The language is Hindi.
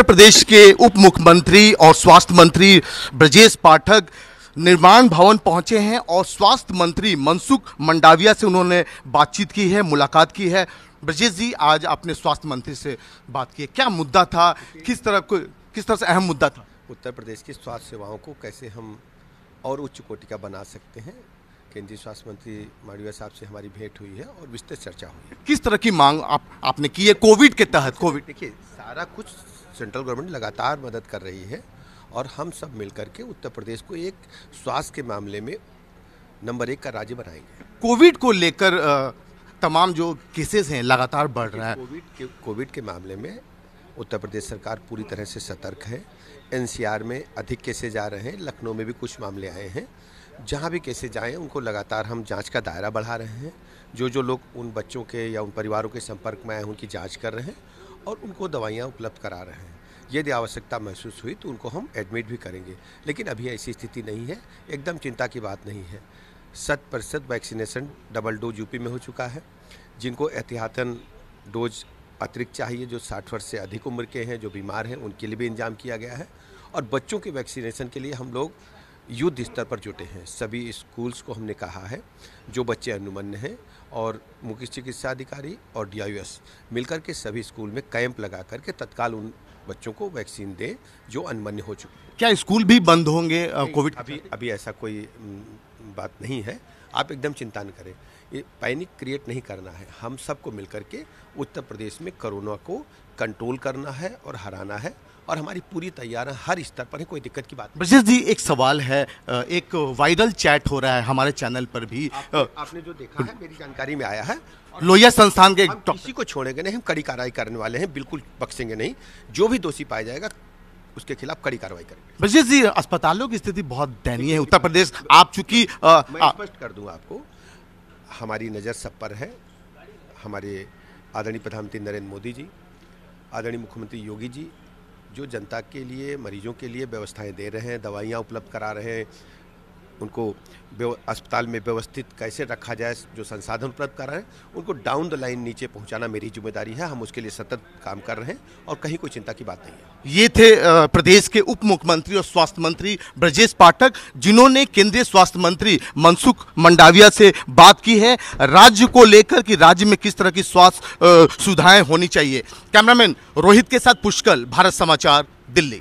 उत्तर प्रदेश के उप मुख्यमंत्री और स्वास्थ्य मंत्री ब्रजेश पाठक निर्माण भवन पहुंचे हैं और स्वास्थ्य मंत्री मनसुख मंडाविया से उन्होंने बातचीत की है मुलाकात की है ब्रजेश जी आज आपने स्वास्थ्य मंत्री से बात की क्या मुद्दा था किस तरह को किस तरह से अहम मुद्दा था उत्तर प्रदेश की स्वास्थ्य सेवाओं को कैसे हम और उच्च कोटि का बना सकते हैं केंद्रीय स्वास्थ्य मंत्री मंडविया साहब से हमारी भेंट हुई है और विस्तृत चर्चा हुई है किस तरह की मांग आप आपने की है कोविड के तहत कोविड देखिए सारा कुछ सेंट्रल गवर्नमेंट लगातार मदद कर रही है और हम सब मिलकर के उत्तर प्रदेश को एक स्वास्थ्य के मामले में नंबर एक का राज्य बनाएंगे कोविड को लेकर तमाम जो केसेस हैं लगातार बढ़ रहा है कोविड के कोविड के मामले में उत्तर प्रदेश सरकार पूरी तरह से सतर्क है एन में अधिक केसेज आ रहे हैं लखनऊ में भी कुछ मामले आए हैं जहाँ भी केसेज आए उनको लगातार हम जांच का दायरा बढ़ा रहे हैं जो जो लोग उन बच्चों के या उन परिवारों के संपर्क में आए उनकी जांच कर रहे हैं और उनको दवाइयाँ उपलब्ध करा रहे हैं यदि आवश्यकता महसूस हुई तो उनको हम एडमिट भी करेंगे लेकिन अभी ऐसी स्थिति नहीं है एकदम चिंता की बात नहीं है शत प्रतिशत वैक्सीनेशन डबल डोज यूपी में हो चुका है जिनको एहतियातन डोज अतिरिक्त चाहिए जो साठ वर्ष से अधिक उम्र के हैं जो बीमार हैं उनके लिए भी इंतजाम किया गया है और बच्चों के वैक्सीनेशन के लिए हम लोग युद्ध स्तर पर जुटे हैं सभी स्कूल्स को हमने कहा है जो बच्चे अनुमन्य हैं और मुख्य चिकित्सा अधिकारी और डीआईएस मिलकर के सभी स्कूल में कैंप लगा करके तत्काल उन बच्चों को वैक्सीन दें जो अनुमन्य हो चुके क्या स्कूल भी बंद होंगे कोविड अभी अभी ऐसा कोई बात नहीं है आप एकदम चिंता न करें पैनिक क्रिएट नहीं करना है हम सबको मिल के उत्तर प्रदेश में कोरोना को कंट्रोल करना है और हराना है और हमारी पूरी तैयार हर स्तर पर है कोई दिक्कत की बात ब्रजेश जी एक सवाल है एक वायरल चैट हो रहा है हमारे चैनल पर भी आप, आपने जो देखा है मेरी जानकारी में आया है लोहिया संस्थान के किसी को छोड़ेंगे नहीं हम कड़ी कार्रवाई करने वाले हैं बिल्कुल बक्सेंगे नहीं जो भी दोषी पाया जाएगा उसके खिलाफ कड़ी कार्रवाई करेंगे ब्रजेश जी अस्पतालों की स्थिति बहुत दयनीय है उत्तर प्रदेश आप चूंकि स्पष्ट कर दूंगा आपको हमारी नज़र सब पर है हमारे आदरणीय प्रधानमंत्री नरेंद्र मोदी जी आदरणीय मुख्यमंत्री योगी जी जो जनता के लिए मरीजों के लिए व्यवस्थाएं दे रहे हैं दवाइयाँ उपलब्ध करा रहे हैं उनको अस्पताल में व्यवस्थित कैसे रखा जाए जो संसाधन उपलब्ध कर रहे हैं उनको डाउन द लाइन नीचे पहुंचाना मेरी जिम्मेदारी है हम उसके लिए सतत काम कर रहे हैं और कहीं कोई चिंता की बात नहीं है ये थे प्रदेश के उप मुख्यमंत्री और स्वास्थ्य मंत्री ब्रजेश पाठक जिन्होंने केंद्रीय स्वास्थ्य मंत्री मनसुख मंडाविया से बात की है राज्य को लेकर कि राज्य में किस तरह की स्वास्थ्य सुविधाएं होनी चाहिए कैमरामैन रोहित के साथ पुष्कल भारत समाचार दिल्ली